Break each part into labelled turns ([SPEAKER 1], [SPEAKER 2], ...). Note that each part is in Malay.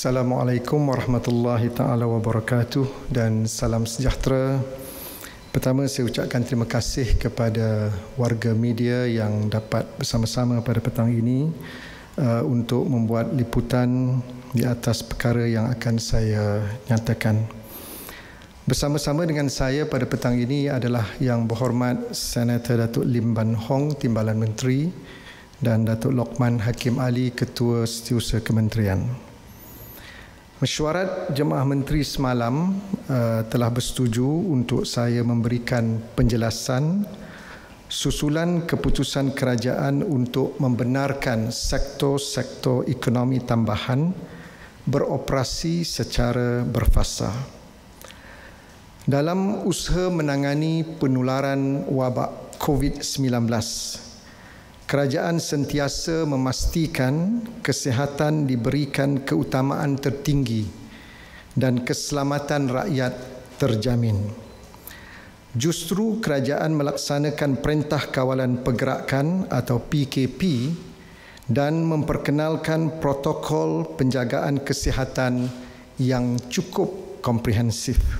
[SPEAKER 1] Assalamualaikum warahmatullahi taala wabarakatuh dan salam sejahtera. Pertama saya ucapkan terima kasih kepada warga media yang dapat bersama-sama pada petang ini uh, untuk membuat liputan di atas perkara yang akan saya nyatakan. Bersama-sama dengan saya pada petang ini adalah yang berhormat Senator Datuk Lim Ban Hong Timbalan Menteri dan Datuk Lokman Hakim Ali Ketua Setiausaha Kementerian. Mesyuarat Jemaah Menteri semalam uh, telah bersetuju untuk saya memberikan penjelasan susulan keputusan kerajaan untuk membenarkan sektor-sektor ekonomi tambahan beroperasi secara berfasa. Dalam usaha menangani penularan wabak COVID-19 kerajaan sentiasa memastikan kesihatan diberikan keutamaan tertinggi dan keselamatan rakyat terjamin. Justru kerajaan melaksanakan perintah kawalan pergerakan atau PKP dan memperkenalkan protokol penjagaan kesihatan yang cukup komprehensif.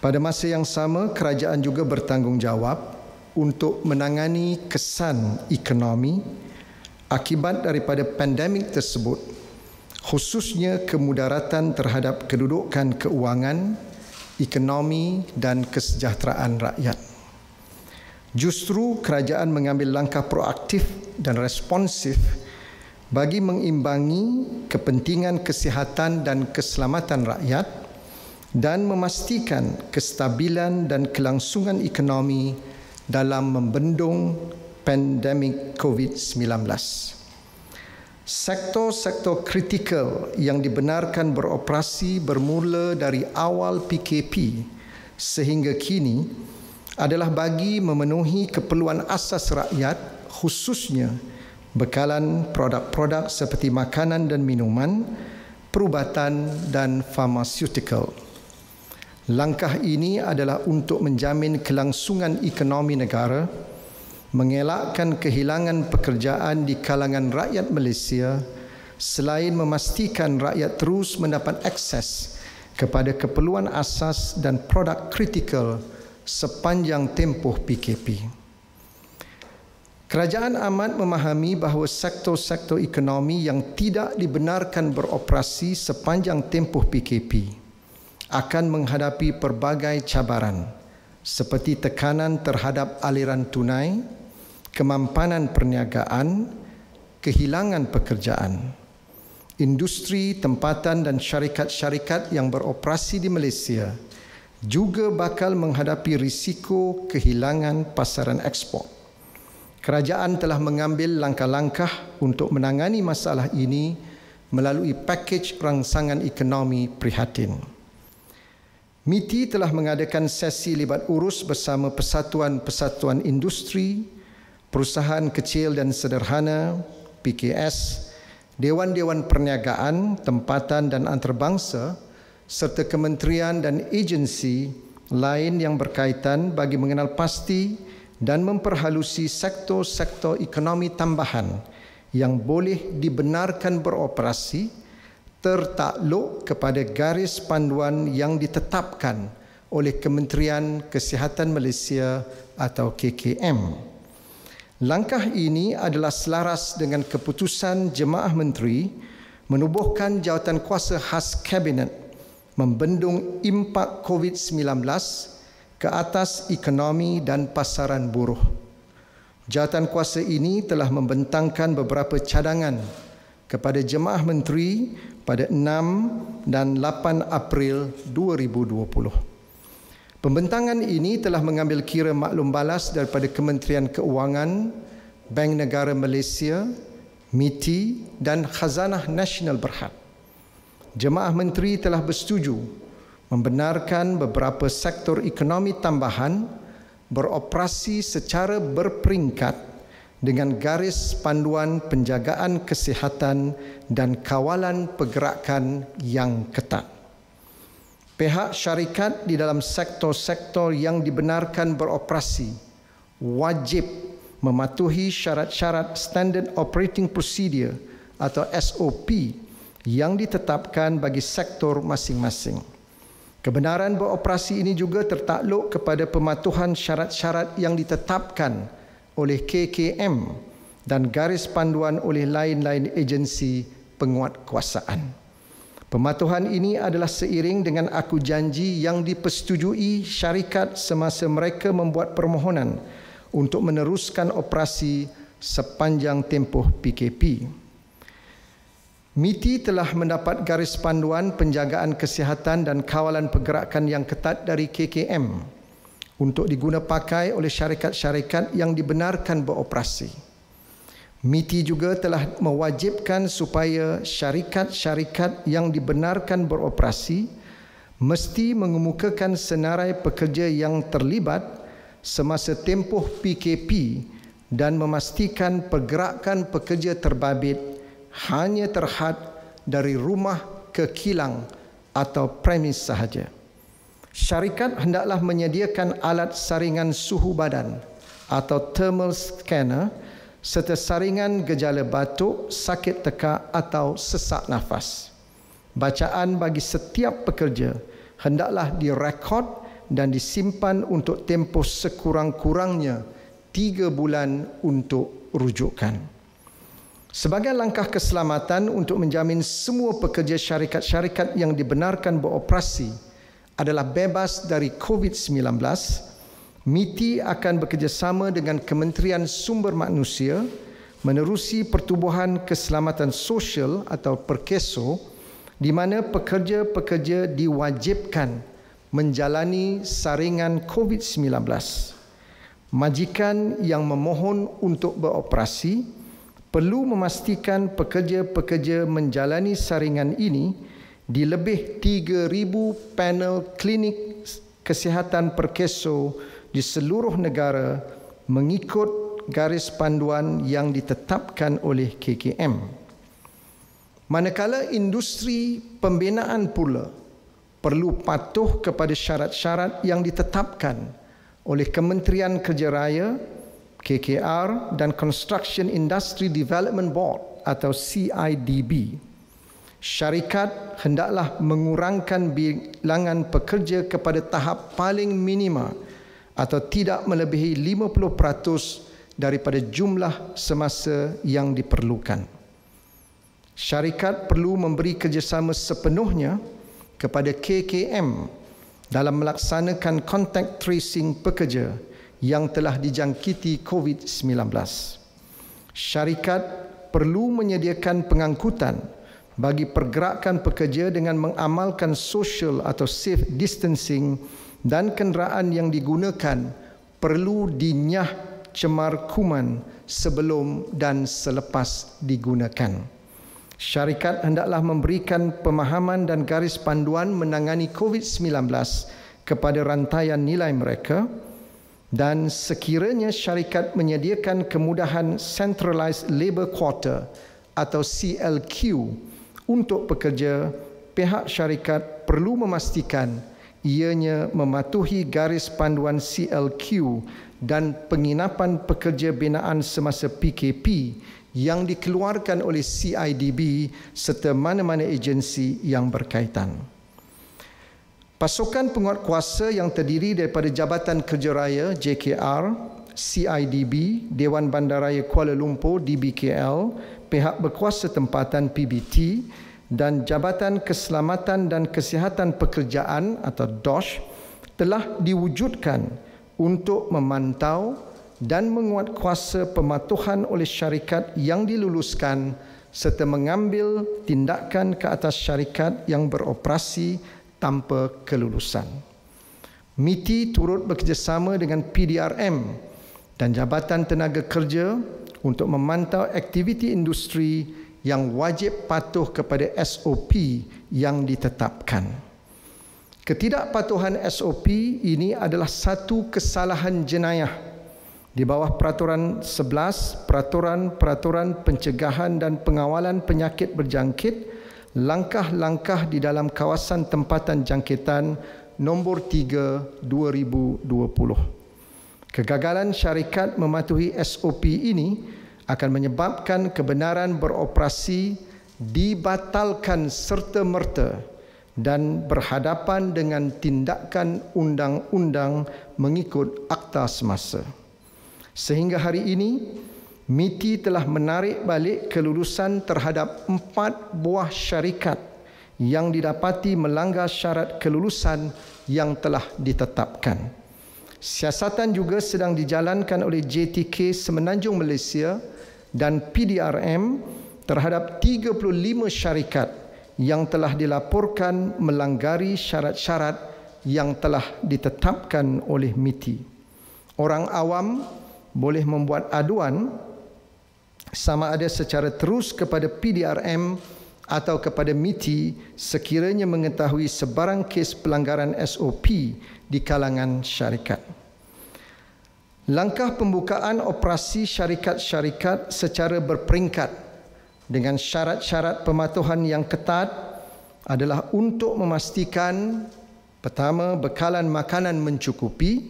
[SPEAKER 1] Pada masa yang sama, kerajaan juga bertanggungjawab untuk menangani kesan ekonomi akibat daripada pandemik tersebut khususnya kemudaratan terhadap kedudukan keuangan, ekonomi dan kesejahteraan rakyat. Justru kerajaan mengambil langkah proaktif dan responsif bagi mengimbangi kepentingan kesihatan dan keselamatan rakyat dan memastikan kestabilan dan kelangsungan ekonomi dalam membendung pandemik COVID-19. Sektor-sektor kritikal yang dibenarkan beroperasi bermula dari awal PKP sehingga kini adalah bagi memenuhi keperluan asas rakyat khususnya bekalan produk-produk seperti makanan dan minuman, perubatan dan farmasiutikal. Langkah ini adalah untuk menjamin kelangsungan ekonomi negara, mengelakkan kehilangan pekerjaan di kalangan rakyat Malaysia selain memastikan rakyat terus mendapat akses kepada keperluan asas dan produk kritikal sepanjang tempoh PKP. Kerajaan amat memahami bahawa sektor-sektor ekonomi yang tidak dibenarkan beroperasi sepanjang tempoh PKP akan menghadapi pelbagai cabaran seperti tekanan terhadap aliran tunai, kemampanan perniagaan, kehilangan pekerjaan. Industri tempatan dan syarikat-syarikat yang beroperasi di Malaysia juga bakal menghadapi risiko kehilangan pasaran ekspor. Kerajaan telah mengambil langkah-langkah untuk menangani masalah ini melalui pakej rangsangan ekonomi prihatin. MITI telah mengadakan sesi libat urus bersama persatuan-persatuan industri, perusahaan kecil dan sederhana, PKS, dewan-dewan perniagaan, tempatan dan antarabangsa serta kementerian dan agensi lain yang berkaitan bagi mengenal pasti dan memperhalusi sektor-sektor ekonomi tambahan yang boleh dibenarkan beroperasi tertakluk kepada garis panduan yang ditetapkan oleh Kementerian Kesihatan Malaysia atau KKM. Langkah ini adalah selaras dengan keputusan Jemaah Menteri menubuhkan jawatan kuasa khas Kabinet membendung impak COVID-19 ke atas ekonomi dan pasaran buruh. Jawatan kuasa ini telah membentangkan beberapa cadangan kepada jemaah menteri pada 6 dan 8 April 2020. Pembentangan ini telah mengambil kira maklum balas daripada Kementerian Keuangan, Bank Negara Malaysia, MITI dan Khazanah Nasional Berhad. Jemaah menteri telah bersetuju membenarkan beberapa sektor ekonomi tambahan beroperasi secara berperingkat – dengan garis panduan penjagaan kesihatan dan kawalan pergerakan yang ketat. Pihak syarikat di dalam sektor-sektor yang dibenarkan beroperasi wajib mematuhi syarat-syarat Standard Operating Procedure atau SOP yang ditetapkan bagi sektor masing-masing. Kebenaran beroperasi ini juga tertakluk kepada pematuhan syarat-syarat yang ditetapkan oleh KKM dan garis panduan oleh lain-lain agensi penguat kuasaan. Pematuhan ini adalah seiring dengan aku janji yang dipersetujui syarikat semasa mereka membuat permohonan untuk meneruskan operasi sepanjang tempoh PKP. MITI telah mendapat garis panduan penjagaan kesihatan dan kawalan pergerakan yang ketat dari KKM untuk diguna pakai oleh syarikat-syarikat yang dibenarkan beroperasi. MITI juga telah mewajibkan supaya syarikat-syarikat yang dibenarkan beroperasi mesti mengemukakan senarai pekerja yang terlibat semasa tempoh PKP dan memastikan pergerakan pekerja terbabit hanya terhad dari rumah ke kilang atau premis sahaja syarikat hendaklah menyediakan alat saringan suhu badan atau thermal scanner serta saringan gejala batuk, sakit tekak atau sesak nafas. Bacaan bagi setiap pekerja hendaklah direkod dan disimpan untuk tempoh sekurang-kurangnya tiga bulan untuk rujukan. Sebagai langkah keselamatan untuk menjamin semua pekerja syarikat-syarikat yang dibenarkan beroperasi adalah bebas dari COVID-19, MITI akan bekerjasama dengan Kementerian Sumber Manusia menerusi Pertubuhan Keselamatan Sosial atau PERKESO di mana pekerja-pekerja diwajibkan menjalani saringan COVID-19. Majikan yang memohon untuk beroperasi perlu memastikan pekerja-pekerja menjalani saringan ini di lebih 3000 panel klinik kesihatan perkeso di seluruh negara mengikut garis panduan yang ditetapkan oleh KKM. Manakala industri pembinaan pula perlu patuh kepada syarat-syarat yang ditetapkan oleh Kementerian Kerja Raya, KKR dan Construction Industry Development Board atau CIDB syarikat hendaklah mengurangkan bilangan pekerja kepada tahap paling minima atau tidak melebihi 50% daripada jumlah semasa yang diperlukan. Syarikat perlu memberi kerjasama sepenuhnya kepada KKM dalam melaksanakan contact tracing pekerja yang telah dijangkiti COVID-19. Syarikat perlu menyediakan pengangkutan bagi pergerakan pekerja dengan mengamalkan social atau safe distancing dan kenderaan yang digunakan perlu dinyah cemar kuman sebelum dan selepas digunakan. Syarikat hendaklah memberikan pemahaman dan garis panduan menangani COVID-19 kepada rantaian nilai mereka dan sekiranya syarikat menyediakan kemudahan centralized labor quarter atau CLQ untuk pekerja, pihak syarikat perlu memastikan ianya mematuhi garis panduan CLQ dan penginapan pekerja binaan semasa PKP yang dikeluarkan oleh CIDB serta mana-mana agensi yang berkaitan. Pasukan penguat kuasa yang terdiri daripada Jabatan Kerja Raya JKR, CIDB, Dewan Bandaraya Kuala Lumpur DBKL, pihak berkuasa tempatan PBT dan Jabatan Keselamatan dan Kesihatan Pekerjaan atau DOSH telah diwujudkan untuk memantau dan menguatkuasa pematuhan oleh syarikat yang diluluskan serta mengambil tindakan ke atas syarikat yang beroperasi tanpa kelulusan. MITI turut bekerjasama dengan PDRM dan Jabatan Tenaga Kerja untuk memantau aktiviti industri yang wajib patuh kepada SOP yang ditetapkan. Ketidakpatuhan SOP ini adalah satu kesalahan jenayah di bawah peraturan 11 peraturan-peraturan pencegahan dan pengawalan penyakit berjangkit langkah-langkah di dalam kawasan tempatan jangkitan nombor 3 2020. Kegagalan syarikat mematuhi SOP ini akan menyebabkan kebenaran beroperasi dibatalkan serta merta dan berhadapan dengan tindakan undang-undang mengikut akta semasa. Sehingga hari ini, MITI telah menarik balik kelulusan terhadap empat buah syarikat yang didapati melanggar syarat kelulusan yang telah ditetapkan. Siasatan juga sedang dijalankan oleh JTK Semenanjung Malaysia dan PDRM terhadap 35 syarikat yang telah dilaporkan melanggari syarat-syarat yang telah ditetapkan oleh MITI. Orang awam boleh membuat aduan sama ada secara terus kepada PDRM atau kepada MITI sekiranya mengetahui sebarang kes pelanggaran SOP di kalangan syarikat. Langkah pembukaan operasi syarikat-syarikat secara berperingkat dengan syarat-syarat pematuhan yang ketat adalah untuk memastikan pertama bekalan makanan mencukupi,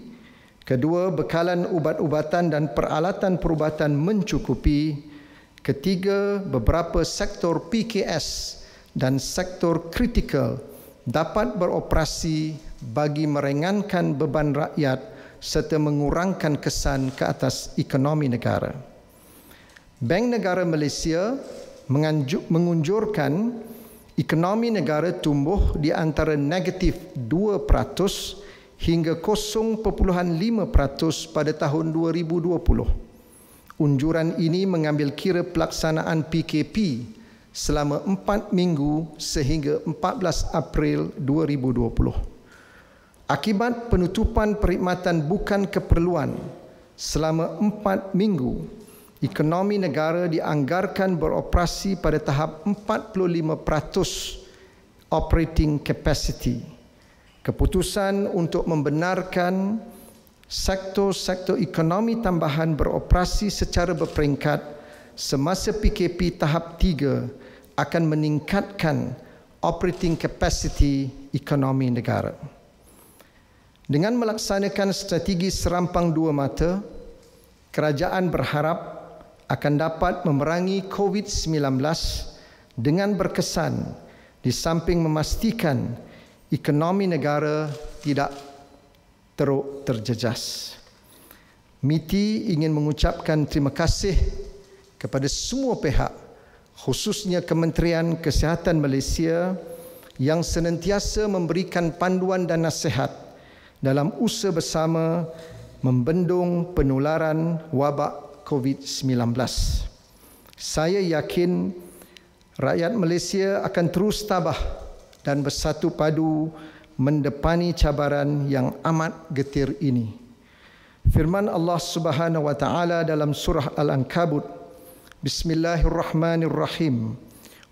[SPEAKER 1] kedua bekalan ubat-ubatan dan peralatan perubatan mencukupi, Ketiga, beberapa sektor PKS dan sektor kritikal dapat beroperasi bagi merengankan beban rakyat serta mengurangkan kesan ke atas ekonomi negara. Bank Negara Malaysia mengunjurkan ekonomi negara tumbuh di antara negatif 2% hingga 0.5% pada tahun 2020. Unjuran ini mengambil kira pelaksanaan PKP selama 4 minggu sehingga 14 April 2020. Akibat penutupan perkhidmatan bukan keperluan selama 4 minggu, ekonomi negara dianggarkan beroperasi pada tahap 45% operating capacity. Keputusan untuk membenarkan sektor-sektor ekonomi tambahan beroperasi secara berperingkat semasa PKP tahap 3 akan meningkatkan operating capacity ekonomi negara. Dengan melaksanakan strategi serampang dua mata, kerajaan berharap akan dapat memerangi COVID-19 dengan berkesan di samping memastikan ekonomi negara tidak teruk terjejas. MITI ingin mengucapkan terima kasih kepada semua pihak khususnya Kementerian Kesihatan Malaysia yang senantiasa memberikan panduan dan nasihat dalam usaha bersama membendung penularan wabak COVID-19. Saya yakin rakyat Malaysia akan terus tabah dan bersatu padu mendepani cabaran yang amat getir ini. Firman Allah Subhanahu wa taala dalam surah Al-Ankabut Bismillahirrahmanirrahim.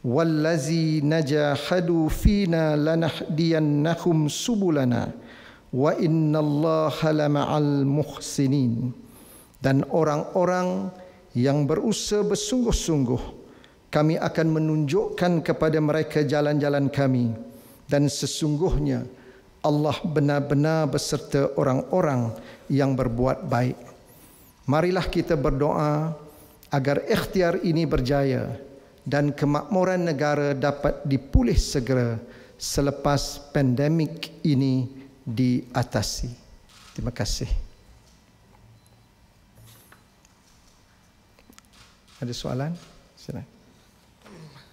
[SPEAKER 1] Wallazi najahadu fina lanahdiyannahum subulana wa innallaha lama'al muhsinin. Dan orang-orang yang berusaha bersungguh-sungguh kami akan menunjukkan kepada mereka jalan -jalan kami dan sesungguhnya Allah benar-benar beserta orang-orang yang berbuat baik. Marilah kita berdoa agar ikhtiar ini berjaya dan kemakmuran negara dapat dipulih segera selepas pandemik ini diatasi. Terima kasih. Ada soalan? Silakan.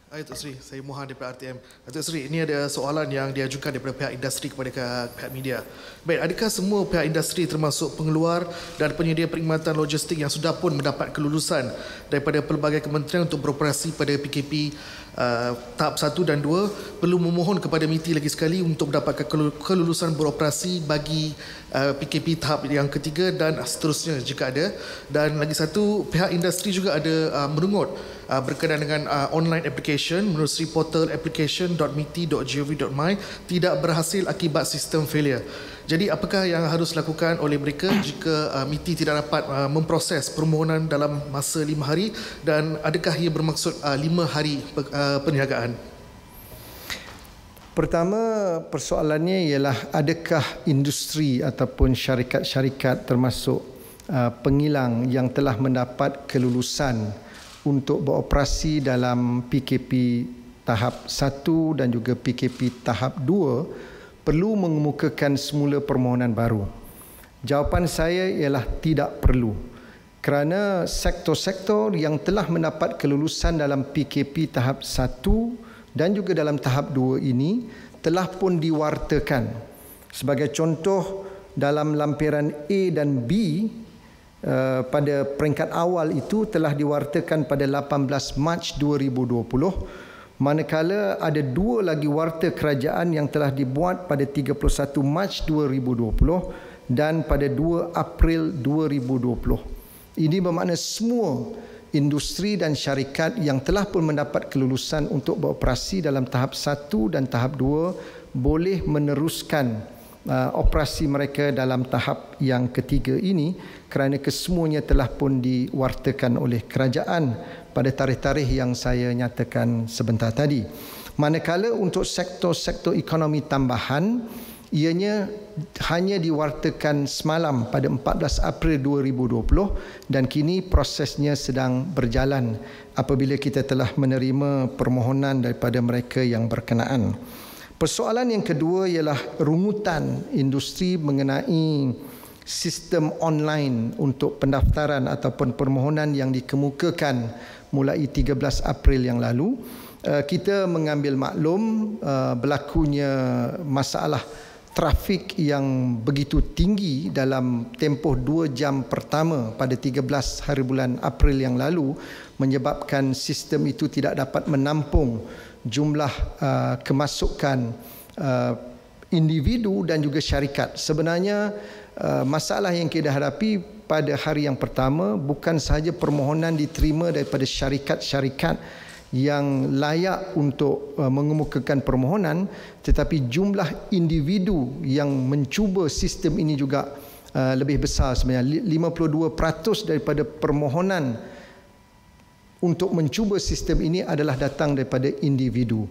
[SPEAKER 2] Hai Tok Sri, saya Mohan daripada RTM. Tok Sri, ini ada soalan yang diajukan daripada pihak industri kepada pihak media. Baik, adakah semua pihak industri termasuk pengeluar dan penyedia perkhidmatan logistik yang sudah pun mendapat kelulusan daripada pelbagai kementerian untuk beroperasi pada PKP uh, tahap 1 dan 2 perlu memohon kepada MITI lagi sekali untuk mendapatkan kelulusan beroperasi bagi uh, PKP tahap yang ketiga dan seterusnya jika ada. Dan lagi satu, pihak industri juga ada uh, merungut uh, berkenaan dengan uh, online application menerusi portal application.miti.gov.my tidak berhasil akibat sistem failure. Jadi apakah yang harus dilakukan oleh mereka jika uh, MITI tidak dapat uh, memproses permohonan dalam masa lima hari dan adakah ia bermaksud uh, lima hari pe- uh, perniagaan?
[SPEAKER 1] Pertama persoalannya ialah adakah industri ataupun syarikat-syarikat termasuk uh, pengilang yang telah mendapat kelulusan untuk beroperasi dalam PKP tahap 1 dan juga PKP tahap 2 perlu mengemukakan semula permohonan baru. Jawapan saya ialah tidak perlu. Kerana sektor-sektor yang telah mendapat kelulusan dalam PKP tahap 1 dan juga dalam tahap 2 ini telah pun diwartakan. Sebagai contoh dalam lampiran A dan B Eh, pada peringkat awal itu telah diwartakan pada 18 Mac 2020 manakala ada dua lagi warta kerajaan yang telah dibuat pada 31 Mac 2020 dan pada 2 April 2020 ini bermakna semua industri dan syarikat yang telah pun mendapat kelulusan untuk beroperasi dalam tahap satu dan tahap dua boleh meneruskan uh, operasi mereka dalam tahap yang ketiga ini kerana kesemuanya telah pun diwartakan oleh kerajaan pada tarikh-tarikh yang saya nyatakan sebentar tadi. Manakala untuk sektor-sektor ekonomi tambahan ianya hanya diwartakan semalam pada 14 April 2020 dan kini prosesnya sedang berjalan apabila kita telah menerima permohonan daripada mereka yang berkenaan. Persoalan yang kedua ialah rungutan industri mengenai sistem online untuk pendaftaran ataupun permohonan yang dikemukakan mulai 13 April yang lalu. Eh, kita mengambil maklum eh, berlakunya masalah trafik yang begitu tinggi dalam tempoh 2 jam pertama pada 13 hari bulan April yang lalu menyebabkan sistem itu tidak dapat menampung jumlah uh, kemasukan uh, individu dan juga syarikat. Sebenarnya uh, masalah yang kita hadapi pada hari yang pertama bukan sahaja permohonan diterima daripada syarikat-syarikat yang layak untuk uh, mengemukakan permohonan tetapi jumlah individu yang mencuba sistem ini juga uh, lebih besar sebenarnya 52% daripada permohonan uh, untuk mencuba sistem ini adalah datang daripada individu.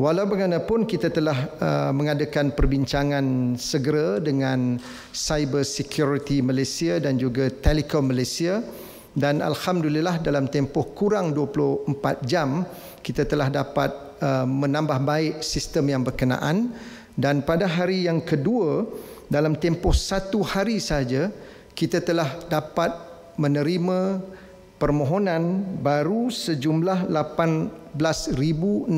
[SPEAKER 1] Walau bagaimanapun kita telah uh, mengadakan perbincangan segera dengan Cyber Security Malaysia dan juga Telekom Malaysia dan alhamdulillah dalam tempoh kurang 24 jam kita telah dapat uh, menambah baik sistem yang berkenaan dan pada hari yang kedua dalam tempoh satu hari saja kita telah dapat menerima permohonan baru sejumlah 18650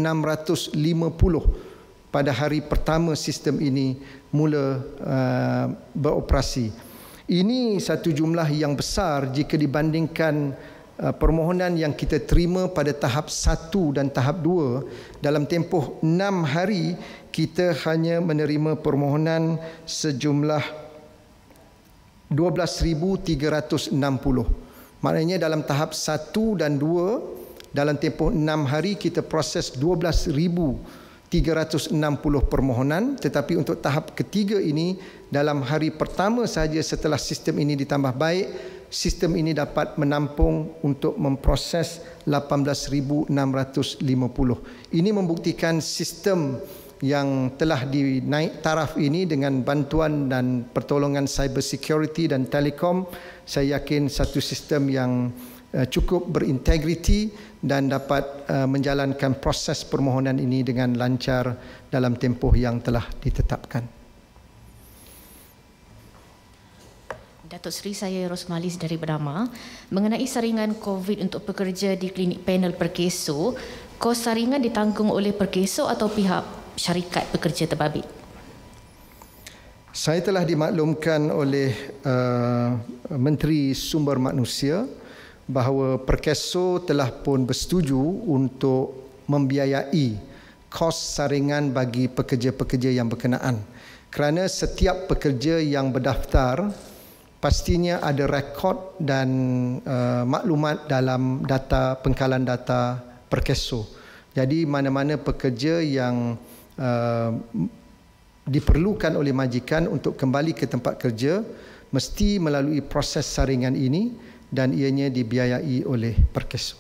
[SPEAKER 1] pada hari pertama sistem ini mula uh, beroperasi. Ini satu jumlah yang besar jika dibandingkan uh, permohonan yang kita terima pada tahap 1 dan tahap 2 dalam tempoh 6 hari kita hanya menerima permohonan sejumlah 12360. Maknanya dalam tahap satu dan dua dalam tempoh enam hari kita proses 12,360 permohonan tetapi untuk tahap ketiga ini dalam hari pertama saja setelah sistem ini ditambah baik sistem ini dapat menampung untuk memproses 18,650. Ini membuktikan sistem yang telah dinaik taraf ini dengan bantuan dan pertolongan cyber security dan telekom saya yakin satu sistem yang eh, cukup berintegriti dan dapat eh, menjalankan proses permohonan ini dengan lancar dalam tempoh yang telah ditetapkan.
[SPEAKER 2] Datuk Seri saya Rosmalis dari Bernama mengenai saringan COVID untuk pekerja di klinik panel perkeso kos saringan ditanggung oleh perkeso atau pihak syarikat pekerja terbabit?
[SPEAKER 1] Saya telah dimaklumkan oleh uh, Menteri Sumber Manusia bahawa Perkeso telah pun bersetuju untuk membiayai kos saringan bagi pekerja-pekerja yang berkenaan. Kerana setiap pekerja yang berdaftar pastinya ada rekod dan uh, maklumat dalam data pengkalan data Perkeso. Jadi mana-mana pekerja yang Uh, diperlukan oleh majikan untuk kembali ke tempat kerja mesti melalui proses saringan ini dan ianya dibiayai oleh perkeso.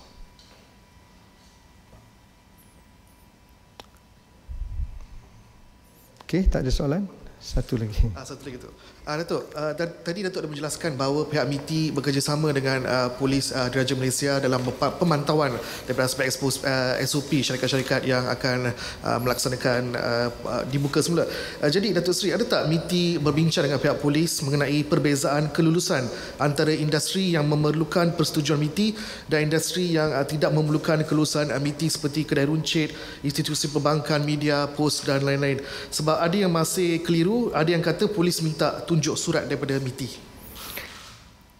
[SPEAKER 1] Okey, tak ada soalan? Satu lagi. Ah,
[SPEAKER 2] satu lagi tu. Uh, Datuk, uh, ah, dan, tadi Datuk dah menjelaskan bahawa pihak MITI bekerjasama dengan uh, polis uh, diraja Malaysia dalam pemantauan daripada aspek expose, uh, SOP syarikat-syarikat yang akan uh, melaksanakan uh, uh, dibuka semula. Uh, jadi Datuk Seri, ada tak MITI berbincang dengan pihak polis mengenai perbezaan kelulusan antara industri yang memerlukan persetujuan MITI dan industri yang uh, tidak memerlukan kelulusan uh, MITI seperti kedai runcit, institusi perbankan, media, pos dan lain-lain. Sebab ada yang masih keliru, ada yang kata polis minta tunjuk surat daripada MITI?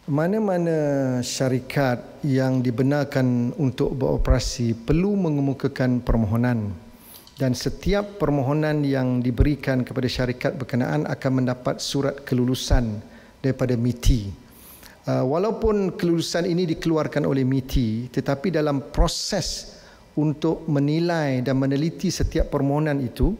[SPEAKER 1] Mana-mana syarikat yang dibenarkan untuk beroperasi perlu mengemukakan permohonan dan setiap permohonan yang diberikan kepada syarikat berkenaan akan mendapat surat kelulusan daripada MITI. Uh, walaupun kelulusan ini dikeluarkan oleh MITI tetapi dalam proses untuk menilai dan meneliti setiap permohonan itu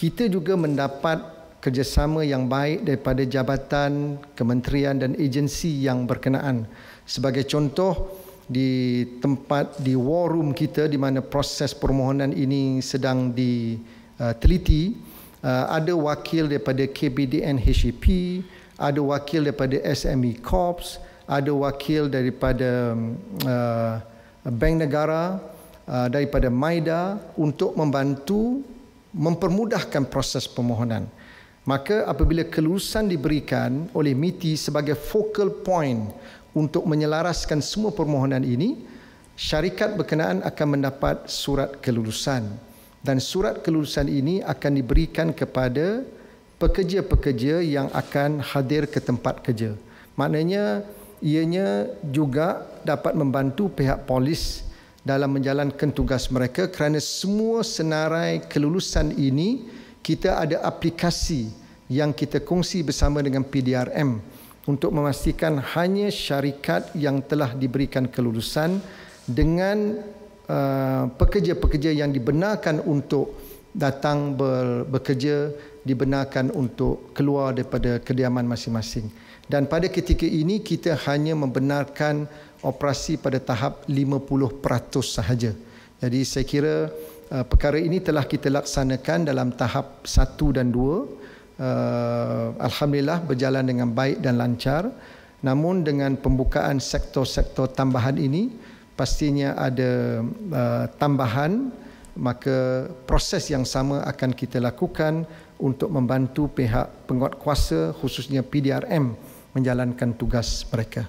[SPEAKER 1] kita juga mendapat kerjasama yang baik daripada jabatan, kementerian dan agensi yang berkenaan. Sebagai contoh, di tempat di war room kita di mana proses permohonan ini sedang diteliti, uh, ada wakil daripada KBDN HEP, ada wakil daripada SME Corps, ada wakil daripada um, uh, Bank Negara, uh, daripada Maida untuk membantu mempermudahkan proses permohonan. Maka apabila kelulusan diberikan oleh MITI sebagai focal point untuk menyelaraskan semua permohonan ini, syarikat berkenaan akan mendapat surat kelulusan. Dan surat kelulusan ini akan diberikan kepada pekerja-pekerja yang akan hadir ke tempat kerja. Maknanya ianya juga dapat membantu pihak polis dalam menjalankan tugas mereka kerana semua senarai kelulusan ini kita ada aplikasi yang kita kongsi bersama dengan PDRM untuk memastikan hanya syarikat yang telah diberikan kelulusan dengan uh, pekerja-pekerja yang dibenarkan untuk datang ber, bekerja dibenarkan untuk keluar daripada kediaman masing-masing dan pada ketika ini kita hanya membenarkan operasi pada tahap 50% sahaja jadi saya kira Uh, perkara ini telah kita laksanakan dalam tahap satu dan dua, uh, Alhamdulillah berjalan dengan baik dan lancar. Namun dengan pembukaan sektor-sektor tambahan ini, pastinya ada uh, tambahan maka proses yang sama akan kita lakukan untuk membantu pihak penguat kuasa khususnya PDRM menjalankan tugas mereka.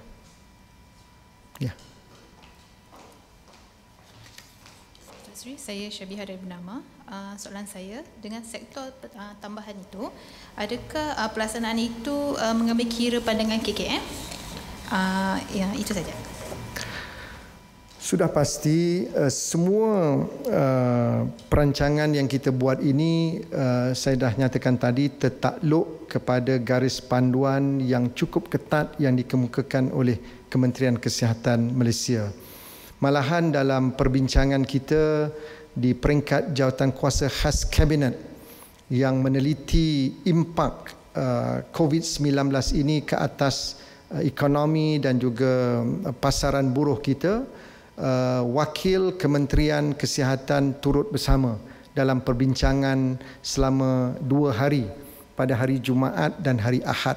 [SPEAKER 1] Ya. Yeah.
[SPEAKER 2] Sri, saya Syabiha dari Bernama. Ah, soalan saya, dengan sektor ah, tambahan itu, adakah ah, pelaksanaan itu mengambil kira pandangan KKM? Ya, itu saja.
[SPEAKER 1] Sudah pasti eh, semua eh, perancangan yang kita buat ini eh, saya dah nyatakan tadi tertakluk kepada garis panduan yang cukup ketat yang dikemukakan oleh Kementerian Kesihatan Malaysia. Malahan dalam perbincangan kita di peringkat jawatan kuasa khas kabinet yang meneliti impak uh, COVID-19 ini ke atas uh, ekonomi dan juga uh, pasaran buruh kita, uh, wakil Kementerian Kesihatan turut bersama dalam perbincangan selama dua hari pada hari Jumaat dan hari Ahad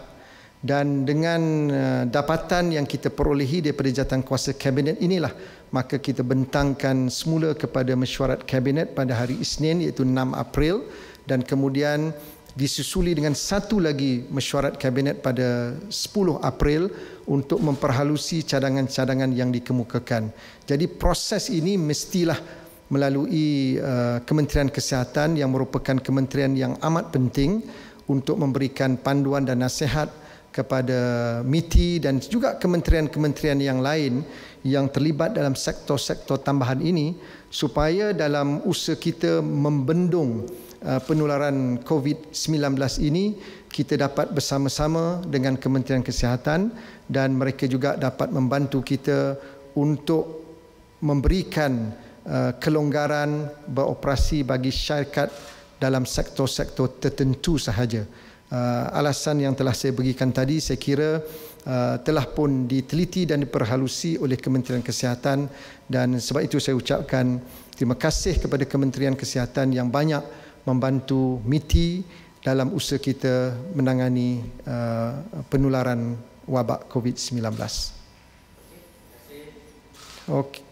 [SPEAKER 1] dan dengan eh, dapatan yang kita perolehi daripada jatuh kuasa kabinet inilah maka kita bentangkan semula kepada mesyuarat kabinet pada hari Isnin iaitu 6 April dan kemudian disusuli dengan satu lagi mesyuarat kabinet pada 10 April untuk memperhalusi cadangan-cadangan yang dikemukakan. Jadi proses ini mestilah melalui uh, Kementerian Kesihatan yang merupakan kementerian yang amat penting untuk memberikan panduan dan nasihat kepada MITI dan juga kementerian-kementerian yang lain yang terlibat dalam sektor-sektor tambahan ini supaya dalam usaha kita membendung uh, penularan COVID-19 ini kita dapat bersama-sama dengan Kementerian Kesihatan dan mereka juga dapat membantu kita untuk memberikan uh, kelonggaran beroperasi bagi syarikat dalam sektor-sektor tertentu sahaja uh, alasan yang telah saya berikan tadi saya kira uh, telah pun diteliti dan diperhalusi oleh Kementerian Kesihatan dan sebab itu saya ucapkan terima kasih kepada Kementerian Kesihatan yang banyak membantu MITI dalam usaha kita menangani uh, penularan wabak COVID-19. Okay.